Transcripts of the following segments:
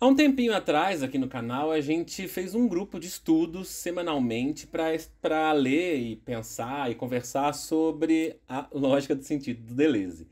Há um tempinho atrás, aqui no canal, a gente fez um grupo de estudos semanalmente para ler e pensar e conversar sobre a lógica do sentido do Deleuze.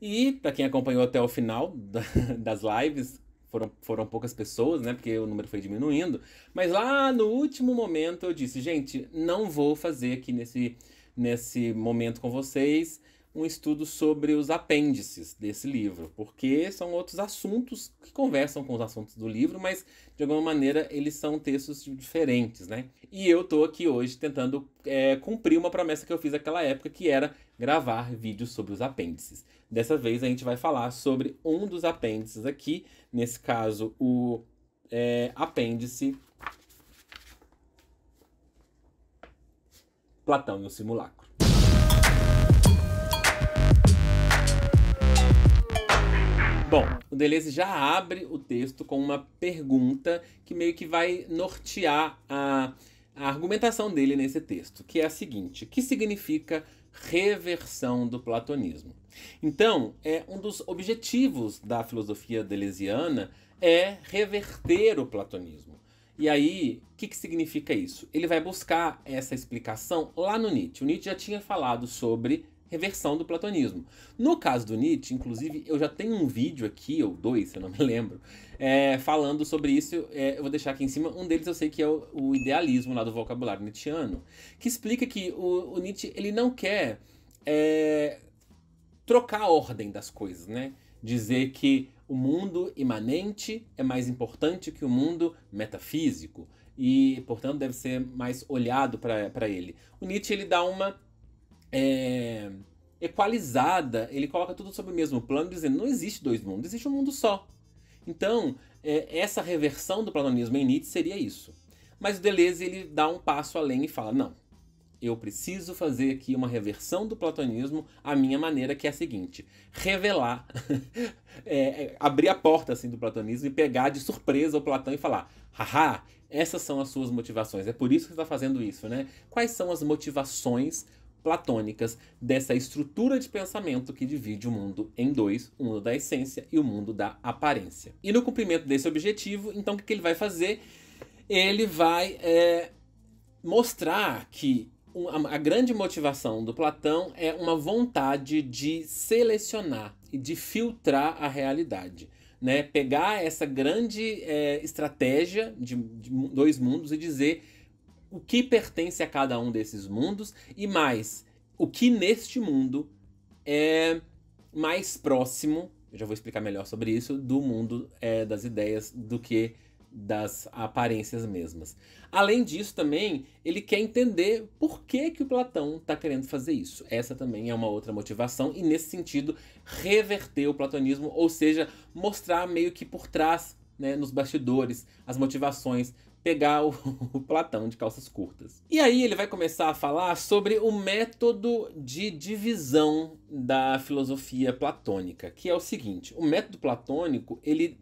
E, para quem acompanhou até o final das lives, foram, foram poucas pessoas, né? Porque o número foi diminuindo. Mas lá no último momento eu disse, gente, não vou fazer aqui nesse, nesse momento com vocês um estudo sobre os apêndices desse livro, porque são outros assuntos que conversam com os assuntos do livro, mas de alguma maneira eles são textos diferentes, né? E eu tô aqui hoje tentando é, cumprir uma promessa que eu fiz naquela época, que era gravar vídeos sobre os apêndices. Dessa vez a gente vai falar sobre um dos apêndices aqui, nesse caso o é, apêndice Platão e o Simulacro. Bom, o Deleuze já abre o texto com uma pergunta que meio que vai nortear a, a argumentação dele nesse texto, que é a seguinte: que significa reversão do platonismo? Então, é um dos objetivos da filosofia deleuziana é reverter o platonismo. E aí, o que, que significa isso? Ele vai buscar essa explicação lá no Nietzsche. O Nietzsche já tinha falado sobre reversão do platonismo. No caso do Nietzsche, inclusive, eu já tenho um vídeo aqui, ou dois, eu não me lembro, é, falando sobre isso. É, eu vou deixar aqui em cima. Um deles eu sei que é o, o idealismo lá do vocabulário nietzschiano, que explica que o, o Nietzsche ele não quer é, trocar a ordem das coisas, né? Dizer que o mundo imanente é mais importante que o mundo metafísico e, portanto, deve ser mais olhado para ele. O Nietzsche ele dá uma é, equalizada, ele coloca tudo sobre o mesmo plano, dizendo não existe dois mundos, existe um mundo só. Então, é, essa reversão do platonismo em Nietzsche seria isso. Mas o Deleuze ele dá um passo além e fala: não, eu preciso fazer aqui uma reversão do platonismo à minha maneira, que é a seguinte: revelar, é, é, abrir a porta assim do platonismo e pegar de surpresa o Platão e falar: haha, essas são as suas motivações, é por isso que você está fazendo isso, né? Quais são as motivações platônicas dessa estrutura de pensamento que divide o mundo em dois, o mundo da essência e o mundo da aparência. E no cumprimento desse objetivo, então o que ele vai fazer? Ele vai é, mostrar que a grande motivação do Platão é uma vontade de selecionar e de filtrar a realidade. Né? Pegar essa grande é, estratégia de, de dois mundos e dizer o que pertence a cada um desses mundos e mais o que neste mundo é mais próximo, eu já vou explicar melhor sobre isso, do mundo é, das ideias do que das aparências mesmas. Além disso, também ele quer entender por que que o Platão está querendo fazer isso. Essa também é uma outra motivação e nesse sentido reverter o platonismo, ou seja, mostrar meio que por trás, né, nos bastidores, as motivações pegar o, o, Platão de calças curtas. E aí ele vai começar a falar sobre o método de divisão da filosofia platônica, que é o seguinte: o método platônico ele,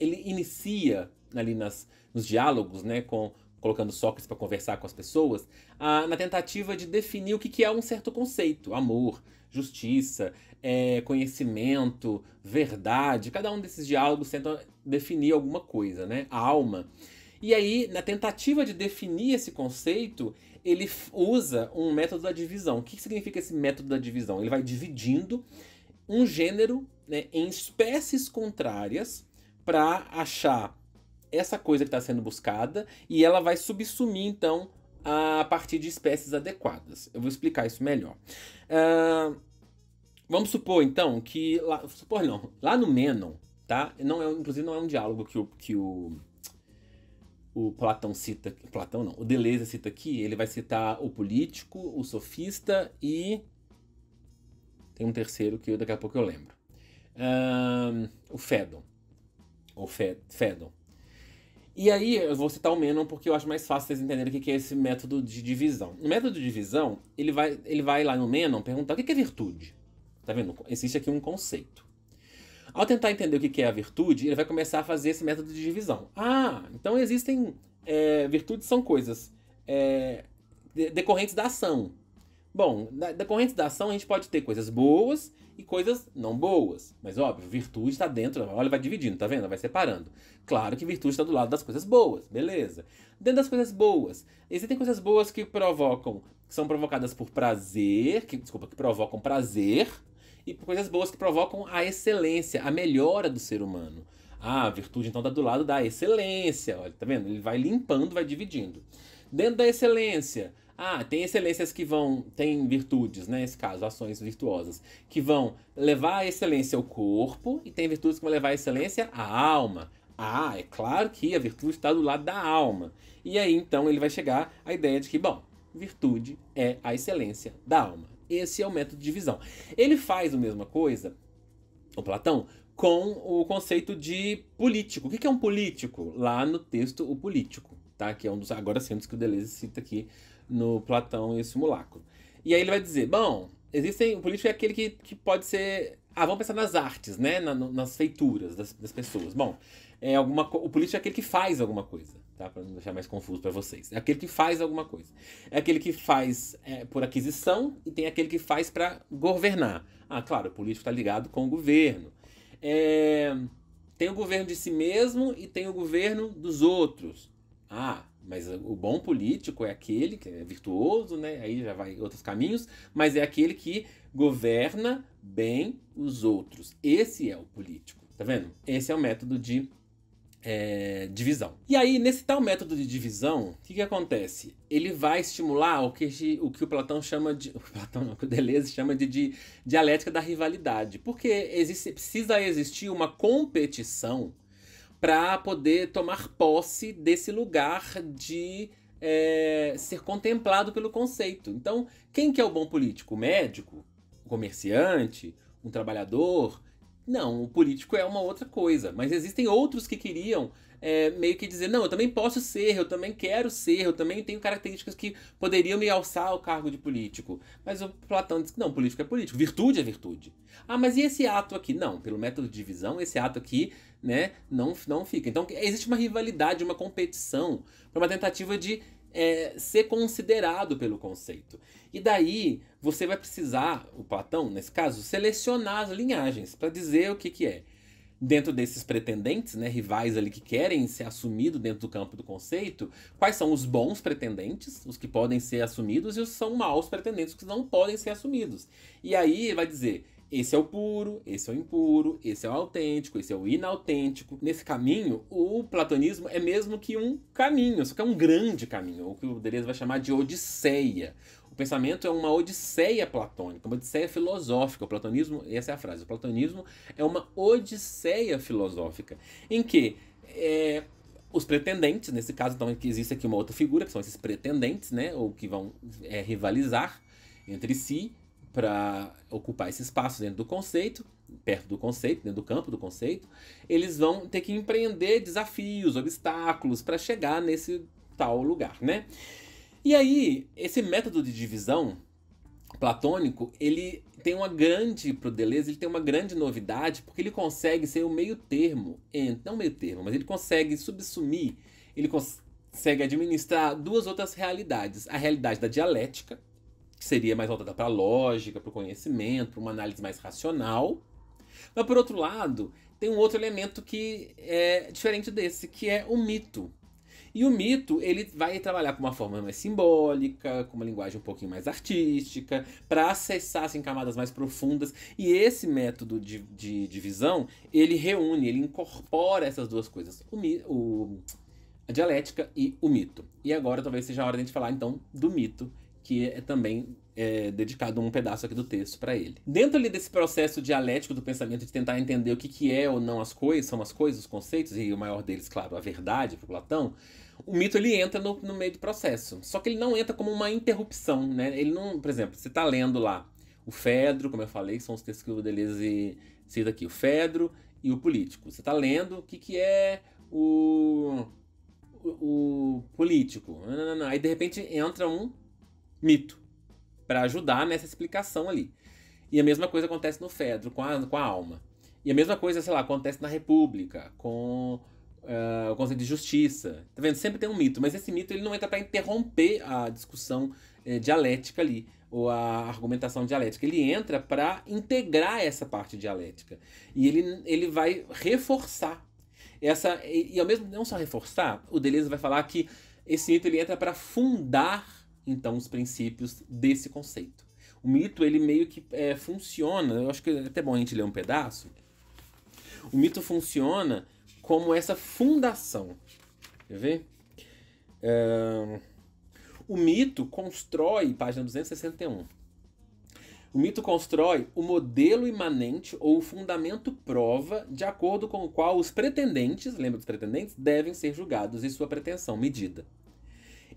ele inicia ali nas, nos diálogos, né, com colocando Sócrates para conversar com as pessoas, a, na tentativa de definir o que, que é um certo conceito, amor, justiça, é, conhecimento, verdade. Cada um desses diálogos tenta definir alguma coisa, né? A alma. E aí, na tentativa de definir esse conceito, ele usa um método da divisão. O que significa esse método da divisão? Ele vai dividindo um gênero né, em espécies contrárias para achar essa coisa que está sendo buscada e ela vai subsumir então a partir de espécies adequadas. Eu vou explicar isso melhor. Uh, vamos supor então que lá, supor não, lá no Menon, tá? Não é, inclusive não é um diálogo que o, que o o Platão cita, Platão não, o Deleuze cita aqui, ele vai citar o político, o sofista e tem um terceiro que eu, daqui a pouco eu lembro. Um, o Fedon, ou Fedon. E aí eu vou citar o Menon porque eu acho mais fácil vocês entenderem o que é esse método de divisão. No método de divisão, ele vai, ele vai lá no Menon perguntar o que é virtude. Tá vendo? Existe aqui um conceito. Ao tentar entender o que é a virtude, ele vai começar a fazer esse método de divisão. Ah, então existem é, virtudes são coisas é, decorrentes da ação. Bom, decorrentes da ação a gente pode ter coisas boas e coisas não boas. Mas óbvio, virtude está dentro. Olha, vai dividindo, tá vendo? Vai separando. Claro que virtude está do lado das coisas boas, beleza. Dentro das coisas boas, existem coisas boas que provocam, que são provocadas por prazer, que, desculpa, que provocam prazer, e por coisas boas que provocam a excelência, a melhora do ser humano. Ah, a virtude então está do lado da excelência, olha, tá vendo? Ele vai limpando, vai dividindo. Dentro da excelência, ah, tem excelências que vão, tem virtudes, né? Nesse caso, ações virtuosas, que vão levar a excelência ao corpo e tem virtudes que vão levar a excelência à alma. Ah, é claro que a virtude está do lado da alma. E aí então ele vai chegar à ideia de que, bom, virtude é a excelência da alma. Esse é o método de divisão. Ele faz a mesma coisa, o Platão, com o conceito de político. O que é um político? Lá no texto, o político, tá? Que é um dos agora centros que o Deleuze cita aqui no Platão e o Simulacro. E aí ele vai dizer, bom, existem. O político é aquele que, que pode ser. Ah, vamos pensar nas artes, né? Na, no, nas feituras das, das pessoas. Bom, é alguma, o político é aquele que faz alguma coisa tá? Para não deixar mais confuso para vocês. É aquele que faz alguma coisa. É aquele que faz é, por aquisição e tem aquele que faz para governar. Ah, claro, o político está ligado com o governo. É, tem o governo de si mesmo e tem o governo dos outros. Ah, mas o bom político é aquele que é virtuoso, né? Aí já vai outros caminhos, mas é aquele que governa bem os outros. Esse é o político, tá vendo? Esse é o método de é, divisão. E aí, nesse tal método de divisão, o que, que acontece? Ele vai estimular o que, o que o Platão chama de. O Platão não, o Deleuze chama de, de dialética da rivalidade. Porque existe, precisa existir uma competição para poder tomar posse desse lugar de é, ser contemplado pelo conceito. Então, quem que é o bom político? O médico? O comerciante? Um trabalhador? Não, o político é uma outra coisa. Mas existem outros que queriam é, meio que dizer: não, eu também posso ser, eu também quero ser, eu também tenho características que poderiam me alçar ao cargo de político. Mas o Platão diz que não, político é político, virtude é virtude. Ah, mas e esse ato aqui? Não, pelo método de divisão, esse ato aqui né, não, não fica. Então existe uma rivalidade, uma competição, uma tentativa de é, ser considerado pelo conceito. E daí você vai precisar, o Platão, nesse caso, selecionar as linhagens para dizer o que, que é. Dentro desses pretendentes, né, rivais ali que querem ser assumidos dentro do campo do conceito, quais são os bons pretendentes, os que podem ser assumidos, e os são maus pretendentes, os que não podem ser assumidos. E aí vai dizer, esse é o puro, esse é o impuro, esse é o autêntico, esse é o inautêntico. Nesse caminho, o platonismo é mesmo que um caminho, só que é um grande caminho, o que o Deleuze vai chamar de odisseia. O pensamento é uma odisseia platônica, uma odisseia filosófica. O platonismo, essa é a frase, o platonismo é uma odisseia filosófica, em que é, os pretendentes, nesse caso, então existe aqui uma outra figura, que são esses pretendentes, né, ou que vão é, rivalizar entre si, para ocupar esse espaço dentro do conceito, perto do conceito, dentro do campo do conceito, eles vão ter que empreender desafios, obstáculos para chegar nesse tal lugar, né? E aí, esse método de divisão platônico, ele tem uma grande, pro Deleuze, ele tem uma grande novidade, porque ele consegue ser o meio termo, não meio termo, mas ele consegue subsumir, ele consegue administrar duas outras realidades. A realidade da dialética, que seria mais voltada para a lógica, para o conhecimento, para uma análise mais racional. Mas, por outro lado, tem um outro elemento que é diferente desse, que é o mito. E o mito, ele vai trabalhar com uma forma mais simbólica, com uma linguagem um pouquinho mais artística, para acessar assim, camadas mais profundas. E esse método de, de divisão, ele reúne, ele incorpora essas duas coisas, o, o, a dialética e o mito. E agora talvez seja a hora de a gente falar então do mito que é também é, dedicado um pedaço aqui do texto para ele. Dentro ali desse processo dialético do pensamento de tentar entender o que, que é ou não as coisas, são as coisas, os conceitos, e o maior deles, claro, a verdade para Platão, o mito ele entra no, no, meio do processo. Só que ele não entra como uma interrupção, né? Ele não, por exemplo, você está lendo lá o Fedro, como eu falei, são os textos que o Deleuze cita aqui, o Fedro e o Político. Você está lendo o que, que é o, o, o político. Não, não, não. Aí de repente entra um mito, para ajudar nessa explicação ali. E a mesma coisa acontece no Fedro, com a, com a alma. E a mesma coisa, sei lá, acontece na República, com uh, o Conselho de Justiça. Tá vendo? Sempre tem um mito, mas esse mito ele não entra para interromper a discussão eh, dialética ali, ou a argumentação dialética. Ele entra para integrar essa parte dialética. E ele, ele vai reforçar essa. E, e ao mesmo não só reforçar, o Deleuze vai falar que esse mito ele entra para fundar então os princípios desse conceito. O mito ele meio que é, funciona, eu acho que é até bom a gente ler um pedaço. O mito funciona como essa fundação. Quer ver? É... O mito constrói, página 261. O mito constrói o modelo imanente ou o fundamento prova de acordo com o qual os pretendentes, lembra dos pretendentes, devem ser julgados e sua pretensão medida.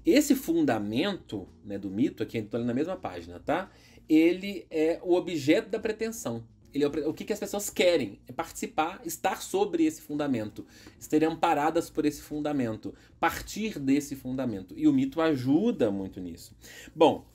Esse fundamento né, do mito, aqui estou na mesma página, tá? Ele é o objeto da pretensão. Ele é o, o que, que as pessoas querem é participar, estar sobre esse fundamento, estarem amparadas por esse fundamento, partir desse fundamento. E o mito ajuda muito nisso. Bom,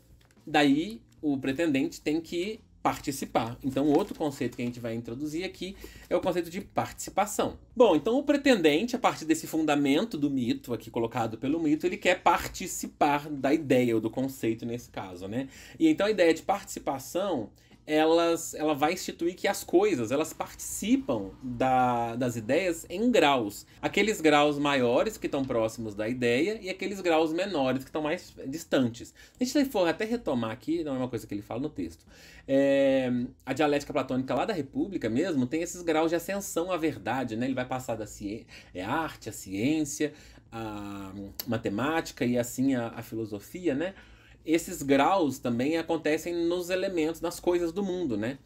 daí o pretendente tem que participar. Então, outro conceito que a gente vai introduzir aqui é o conceito de participação. Bom, então o pretendente, a partir desse fundamento do mito aqui colocado pelo mito, ele quer participar da ideia ou do conceito nesse caso, né? E então a ideia de participação elas, ela vai instituir que as coisas elas participam da, das ideias em graus. Aqueles graus maiores que estão próximos da ideia e aqueles graus menores que estão mais distantes. A gente for até retomar aqui, não é uma coisa que ele fala no texto. É, a dialética platônica lá da República mesmo tem esses graus de ascensão à verdade, né? Ele vai passar da ciência, é arte, a ciência, a matemática e assim a, a filosofia, né? esses graus também acontecem nos elementos, nas coisas do mundo, né?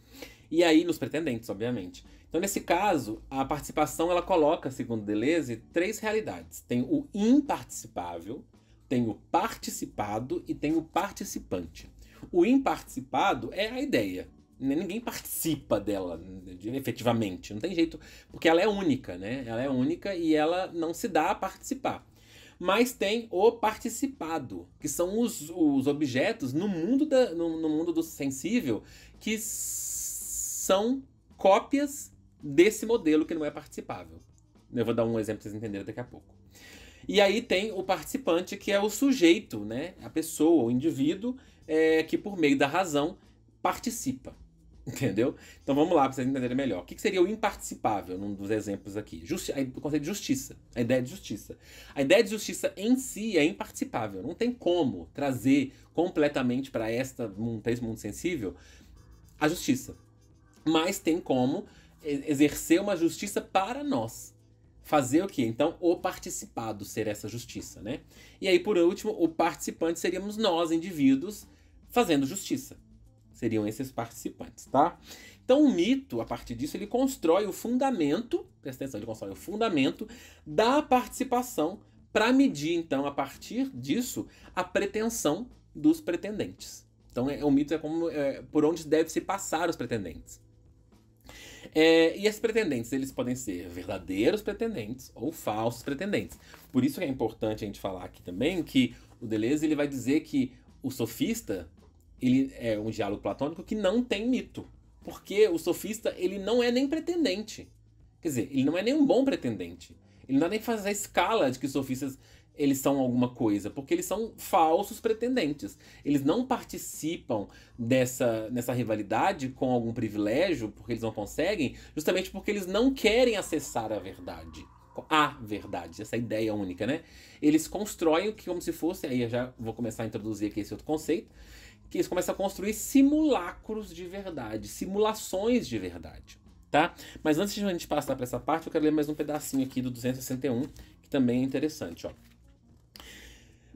E aí nos pretendentes, obviamente. Então, nesse caso, a participação ela coloca, segundo Deleuze, três realidades. Tem o imparticipável, tem o participado e tem o participante. O imparticipado é a ideia. Né? Ninguém participa dela né, efetivamente, não tem jeito, porque ela é única, né? Ela é única e ela não se dá a participar mas tem o participado, que são os, os objetos no mundo, da, no, no mundo do sensível que são cópias desse modelo que não é participável. Eu vou dar um exemplo para vocês entenderem daqui a pouco. E aí tem o participante, que é o sujeito, né? A pessoa, o indivíduo, é, que por meio da razão participa. Entendeu? Então vamos lá para vocês entenderem melhor. O que, seria o imparticipável num dos exemplos aqui? Justi o conceito de justiça. A ideia de justiça. A ideia de justiça em si é imparticipável. Não tem como trazer completamente para esse mundo sensível a justiça. Mas tem como exercer uma justiça para nós. Fazer o quê? Então, o participado ser essa justiça, né? E aí, por último, o participante seríamos nós, indivíduos, fazendo justiça seriam esses participantes, tá? Então o mito, a partir disso, ele constrói o fundamento, presta atenção, ele constrói o fundamento da participação para medir, então, a partir disso, a pretensão dos pretendentes. Então é, o mito é como é, por onde deve se passar os pretendentes. É, e esses pretendentes, eles podem ser verdadeiros pretendentes ou falsos pretendentes. Por isso que é importante a gente falar aqui também que o Deleuze ele vai dizer que o sofista, ele é um diálogo platônico que não tem mito. Porque o sofista, ele não é nem pretendente. Quer dizer, ele não é nem um bom pretendente. Ele não é nem faz a escala de que os sofistas eles são alguma coisa, porque eles são falsos pretendentes. Eles não participam dessa, dessa rivalidade com algum privilégio, porque eles não conseguem, justamente porque eles não querem acessar a verdade. A verdade, essa é ideia única, né? Eles constroem o que como se fosse, aí eu já vou começar a introduzir aqui esse outro conceito, que eles começam a construir simulacros de verdade, simulações de verdade, tá? Mas antes de a gente passar para essa parte, eu quero ler mais um pedacinho aqui do 261, que também é interessante, ó.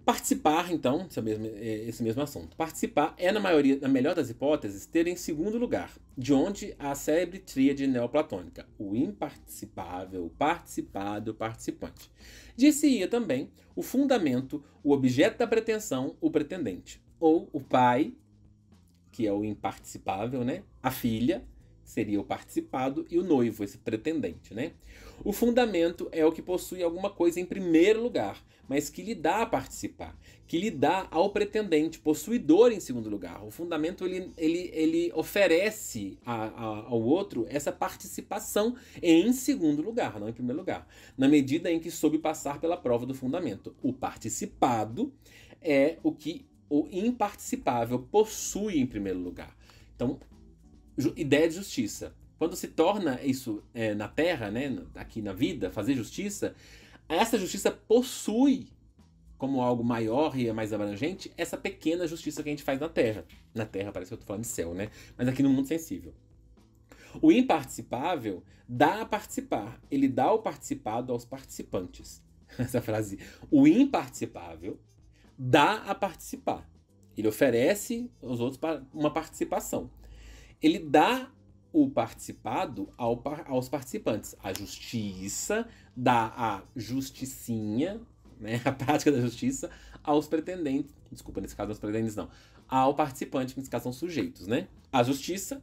Participar, então, esse é mesmo, é, esse mesmo assunto. Participar é, na maioria, na melhor das hipóteses, ter em segundo lugar, de onde a célebre tríade neoplatônica, o imparticipável, o participado, o participante. Disse-ia também o fundamento, o objeto da pretensão, o pretendente ou o pai, que é o imparticipável, né? A filha, seria o participado, e o noivo, esse pretendente, né? O fundamento é o que possui alguma coisa em primeiro lugar, mas que lhe dá a participar, que lhe dá ao pretendente, possuidor em segundo lugar. O fundamento ele, ele, ele oferece a, a, ao outro essa participação em segundo lugar, não em primeiro lugar, na medida em que soube passar pela prova do fundamento. O participado é o que o imparticipável possui em primeiro lugar. Então, ideia de justiça. Quando se torna isso é, na terra, né, aqui na vida, fazer justiça, essa justiça possui como algo maior e é mais abrangente essa pequena justiça que a gente faz na terra. Na terra, parece que eu estou falando de céu, né? Mas aqui no mundo sensível. O imparticipável dá a participar, ele dá o participado aos participantes. Essa frase, o imparticipável dá a participar. Ele oferece aos outros uma participação. Ele dá o participado ao, aos participantes. A justiça dá a justicinha, né, a prática da justiça, aos pretendentes. Desculpa, nesse caso, aos pretendentes não. Ao participante, que nesse caso são sujeitos, né? A justiça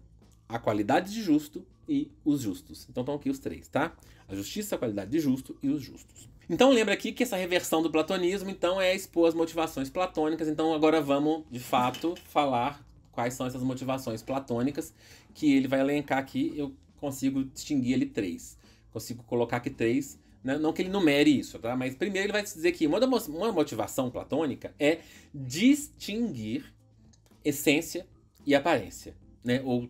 a qualidade de justo e os justos. Então estão aqui os três, tá? A justiça, a qualidade de justo e os justos. Então lembra aqui que essa reversão do platonismo então é expor as motivações platônicas. Então agora vamos, de fato, falar quais são essas motivações platônicas que ele vai elencar aqui. Eu consigo distinguir três. Consigo colocar aqui três, né? não que ele numere isso, tá? Mas primeiro ele vai dizer que uma, uma motivação platônica é distinguir essência e aparência, né? Ou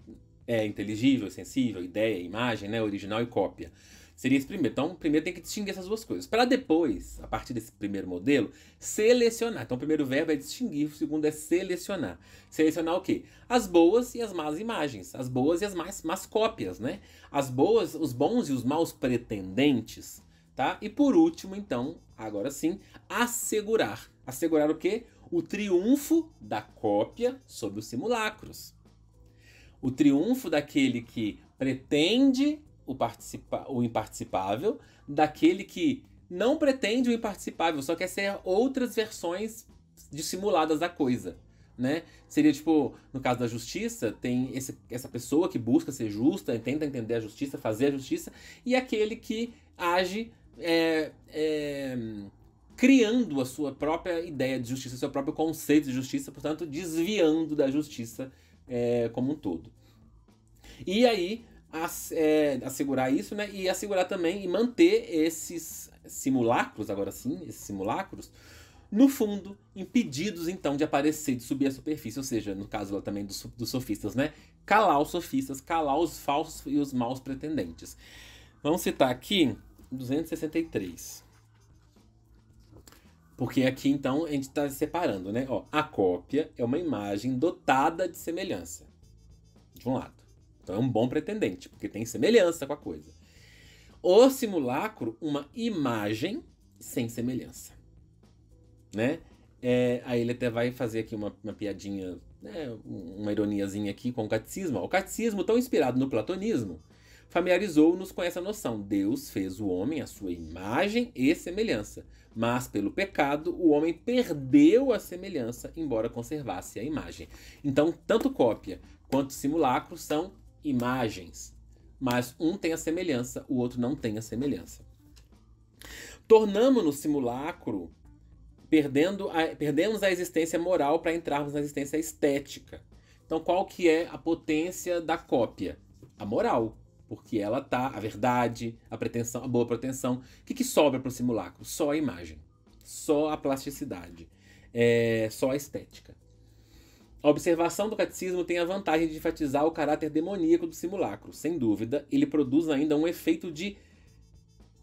é, inteligível, sensível, ideia, imagem, né? Original e cópia. Seria esse primeiro. Então, primeiro tem que distinguir essas duas coisas. Para depois, a partir desse primeiro modelo, selecionar. Então, o primeiro verbo é distinguir, o segundo é selecionar. Selecionar o quê? As boas e as más imagens. As boas e as más, más cópias, né? As boas, os bons e os maus pretendentes, tá? E por último, então, agora sim, assegurar. Assegurar o quê? O triunfo da cópia sobre os simulacros o triunfo daquele que pretende o, participa o imparticipável, daquele que não pretende o imparticipável, só quer ser outras versões dissimuladas da coisa. Né? Seria tipo, no caso da justiça, tem esse, essa pessoa que busca ser justa, tenta entender a justiça, fazer a justiça, e aquele que age é, é, criando a sua própria ideia de justiça, seu próprio conceito de justiça, portanto, desviando da justiça é, como um todo. E aí, as, é, assegurar isso, né? E assegurar também e manter esses simulacros, agora sim, esses simulacros, no fundo, impedidos então de aparecer, de subir à superfície, ou seja, no caso lá também dos, dos sofistas, né? Calar os sofistas, calar os falsos e os maus pretendentes. Vamos citar aqui 263. Porque aqui então a gente está separando, né? Ó, a cópia é uma imagem dotada de semelhança, de um lado. Então é um bom pretendente, porque tem semelhança com a coisa. O simulacro, uma imagem sem semelhança, né? É, aí ele até vai fazer aqui uma, uma piadinha, né? uma ironiazinha aqui com o catecismo. O catecismo, tão inspirado no platonismo, familiarizou-nos com essa noção. Deus fez o homem à sua imagem e semelhança, mas pelo pecado o homem perdeu a semelhança, embora conservasse a imagem. Então, tanto cópia quanto simulacro são imagens, mas um tem a semelhança, o outro não tem a semelhança. Tornamos-nos simulacro, perdendo a, perdemos a existência moral para entrarmos na existência estética. Então, qual que é a potência da cópia? A moral porque ela tá a verdade, a pretensão, a boa pretensão. O que, que sobra para o simulacro? Só a imagem, só a plasticidade, é, só a estética. A observação do catecismo tem a vantagem de enfatizar o caráter demoníaco do simulacro. Sem dúvida, ele produz ainda um efeito de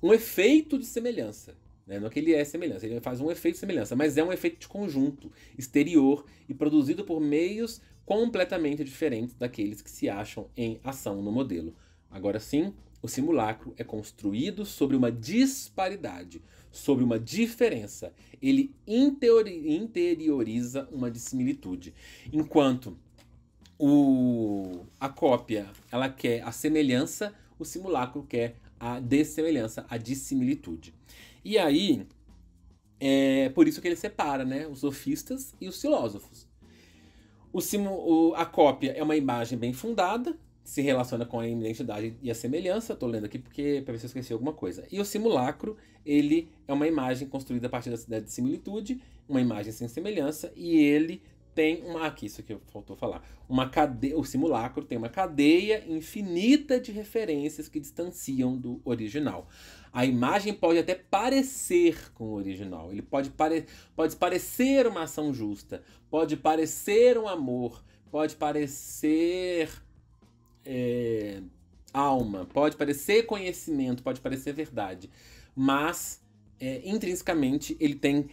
um efeito de semelhança. Né? Não é que ele é semelhança, ele faz um efeito de semelhança, mas é um efeito de conjunto, exterior e produzido por meios completamente diferentes daqueles que se acham em ação no modelo. Agora sim, o simulacro é construído sobre uma disparidade, sobre uma diferença. Ele interioriza uma dissimilitude. Enquanto o, a cópia ela quer a semelhança, o simulacro quer a dessemelhança, a dissimilitude. E aí, é por isso que ele separa né, os sofistas e os filósofos. O, a cópia é uma imagem bem fundada, se relaciona com a identidade e a semelhança. Estou lendo aqui porque para ver se eu esqueci alguma coisa. E o simulacro, ele é uma imagem construída a partir da cidade de similitude, uma imagem sem semelhança, e ele tem uma. Aqui, isso que faltou falar. Uma cadeia. O simulacro tem uma cadeia infinita de referências que distanciam do original. A imagem pode até parecer com o original. Ele pode, pare, pode parecer uma ação justa, pode parecer um amor, pode parecer é, alma, pode parecer conhecimento, pode parecer verdade, mas é, intrinsecamente ele tem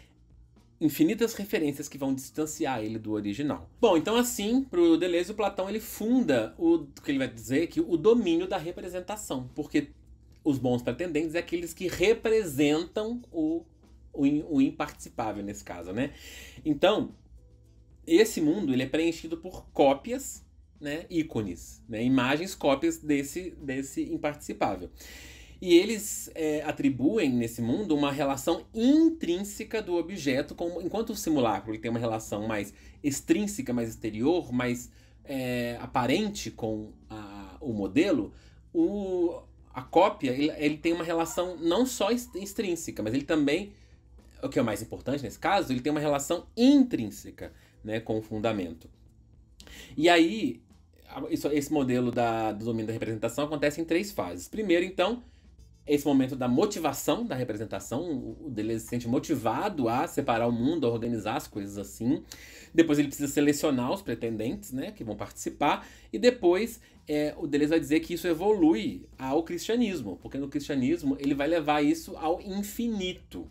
infinitas referências que vão distanciar ele do original. Bom, então assim, para o Deleuze, o Platão ele funda o que ele vai dizer que o domínio da representação, porque os bons pretendentes é aqueles que representam o, o, o imparticipável nesse caso, né? Então, esse mundo ele é preenchido por cópias né, ícones, né, imagens cópias desse, desse imparticipável. E eles é, atribuem nesse mundo uma relação intrínseca do objeto, com, enquanto o simulacro tem uma relação mais extrínseca, mais exterior, mais é, aparente com a, o modelo, o, a cópia ele, ele, tem uma relação não só extrínseca, mas ele também, o que é o mais importante nesse caso, ele tem uma relação intrínseca né, com o fundamento. E aí, isso, esse modelo da, do domínio da representação acontece em três fases. Primeiro, então, esse momento da motivação da representação, o Deleuze se sente motivado a separar o mundo, a organizar as coisas assim. Depois ele precisa selecionar os pretendentes, né, que vão participar. E depois é, o Deleuze vai dizer que isso evolui ao cristianismo, porque no cristianismo ele vai levar isso ao infinito.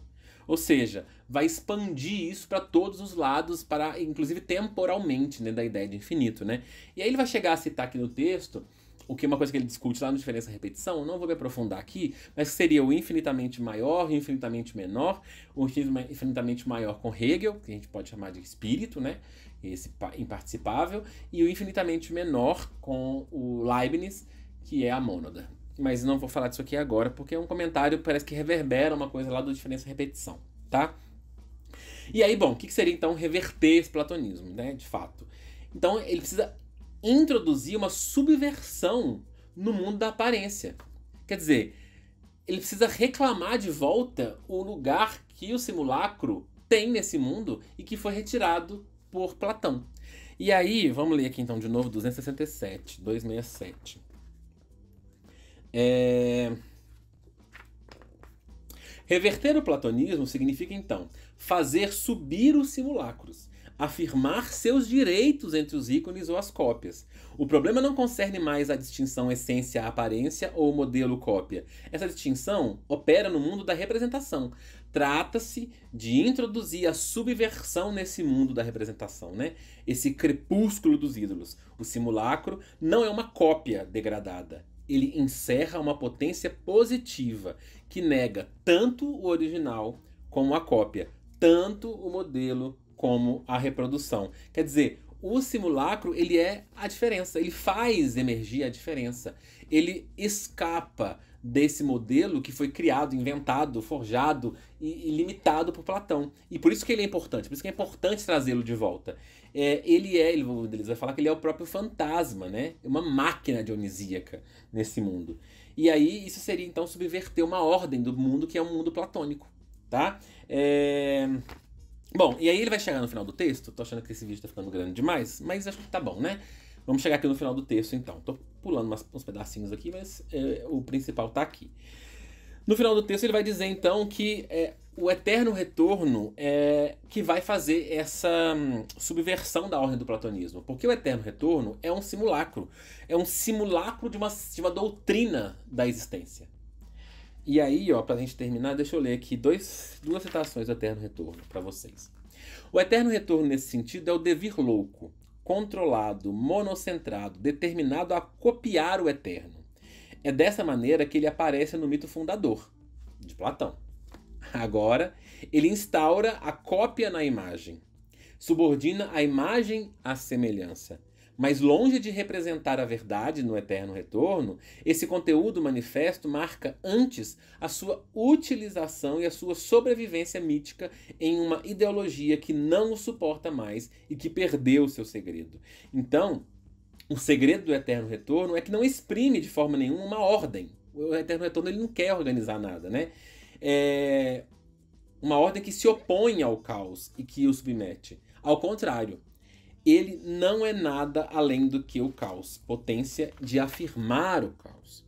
Ou seja, vai expandir isso para todos os lados, para inclusive temporalmente, né, da ideia de infinito, né? E aí ele vai chegar a citar aqui no texto o que é uma coisa que ele discute lá no Diferença e Repetição, não vou me aprofundar aqui, mas seria o infinitamente maior o infinitamente menor, o infinitamente maior com Hegel, que a gente pode chamar de espírito, né? Esse imparticipável, e o infinitamente menor com o Leibniz, que é a mônada mas não vou falar disso aqui agora, porque é um comentário parece que reverbera uma coisa lá do diferença repetição, tá? E aí, bom, o que, que seria então reverter esse platonismo, né, de fato? Então ele precisa introduzir uma subversão no mundo da aparência. Quer dizer, ele precisa reclamar de volta o lugar que o simulacro tem nesse mundo e que foi retirado por Platão. E aí, vamos ler aqui então de novo, 267, 267. É... Reverter o platonismo significa, então, fazer subir os simulacros, afirmar seus direitos entre os ícones ou as cópias. O problema não concerne mais a distinção essência-aparência ou modelo-cópia. Essa distinção opera no mundo da representação. Trata-se de introduzir a subversão nesse mundo da representação, né? Esse crepúsculo dos ídolos. O simulacro não é uma cópia degradada, ele encerra uma potência positiva que nega tanto o original como a cópia, tanto o modelo como a reprodução. Quer dizer, o simulacro ele é a diferença, ele faz emergir a diferença. Ele escapa desse modelo que foi criado, inventado, forjado e, e limitado por Platão. E por isso que ele é importante, por isso que é importante trazê-lo de volta é, ele é, ele, vai falar que ele é o próprio fantasma, né? É uma máquina dionisíaca nesse mundo. E aí isso seria então subverter uma ordem do mundo que é um mundo platônico, tá? É... Bom, e aí ele vai chegar no final do texto. Tô achando que esse vídeo tá ficando grande demais, mas acho que tá bom, né? Vamos chegar aqui no final do texto então. Tô pulando umas, uns pedacinhos aqui, mas é, o principal tá aqui. No final do texto ele vai dizer então que é, o eterno retorno é que vai fazer essa hum, subversão da ordem do platonismo. Porque o eterno retorno é um simulacro. É um simulacro de uma, de uma doutrina da existência. E aí, ó, pra gente terminar, deixa eu ler aqui dois, duas citações do Eterno Retorno para vocês. O Eterno Retorno, nesse sentido, é o devir louco, controlado, monocentrado, determinado a copiar o Eterno. É dessa maneira que ele aparece no mito fundador, de Platão agora, ele instaura a cópia na imagem, subordina a imagem à semelhança. Mas longe de representar a verdade no eterno retorno, esse conteúdo manifesto marca antes a sua utilização e a sua sobrevivência mítica em uma ideologia que não o suporta mais e que perdeu seu segredo. Então, o segredo do eterno retorno é que não exprime de forma nenhuma uma ordem. O eterno retorno ele não quer organizar nada, né? é uma ordem que se opõe ao caos e que o submete. Ao contrário, ele não é nada além do que o caos, potência de afirmar o caos.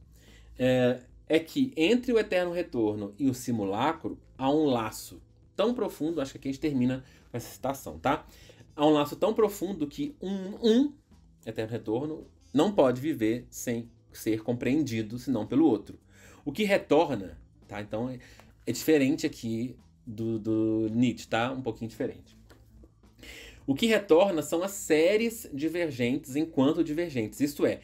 É, é que entre o eterno retorno e o simulacro há um laço tão profundo, acho que aqui a gente termina com essa citação, tá? Há um laço tão profundo que um, um eterno retorno não pode viver sem ser compreendido senão pelo outro. O que retorna, tá? Então, é diferente aqui do, do Nietzsche, tá? Um pouquinho diferente. O que retorna são as séries divergentes enquanto divergentes, isto é,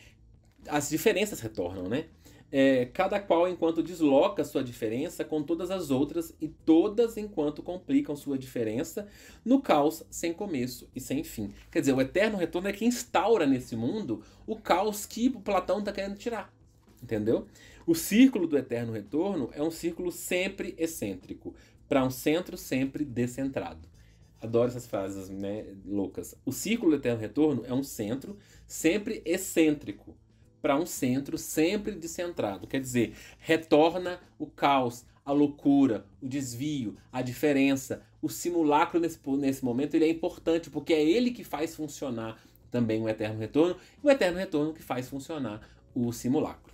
as diferenças retornam, né? É, cada qual enquanto desloca sua diferença com todas as outras e todas enquanto complicam sua diferença no caos sem começo e sem fim. Quer dizer, o eterno retorno é que instaura nesse mundo o caos que Platão está querendo tirar, entendeu? O círculo do eterno retorno é um círculo sempre excêntrico, para um centro sempre descentrado. Adoro essas frases né, loucas. O círculo do eterno retorno é um centro sempre excêntrico, para um centro sempre descentrado. Quer dizer, retorna o caos, a loucura, o desvio, a diferença. O simulacro nesse, nesse momento ele é importante, porque é ele que faz funcionar também o eterno retorno, e o eterno retorno que faz funcionar o simulacro.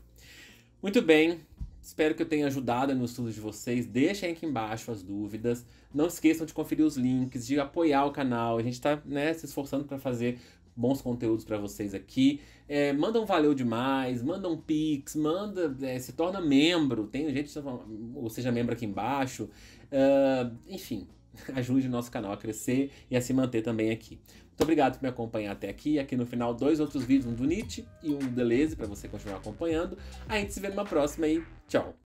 Muito bem, espero que eu tenha ajudado no estudo de vocês. Deixem aqui embaixo as dúvidas. Não esqueçam de conferir os links, de apoiar o canal. A gente está né, se esforçando para fazer bons conteúdos para vocês aqui. É, manda um valeu demais, manda um pix, manda, é, se torna membro. Tem gente, tá ou seja, membro aqui embaixo. Uh, enfim, ajude o nosso canal a crescer e a se manter também aqui. Muito obrigado por me acompanhar até aqui. Aqui no final, dois outros vídeos, um do Nietzsche e um do Deleuze, para você continuar acompanhando. A gente se vê numa próxima e tchau!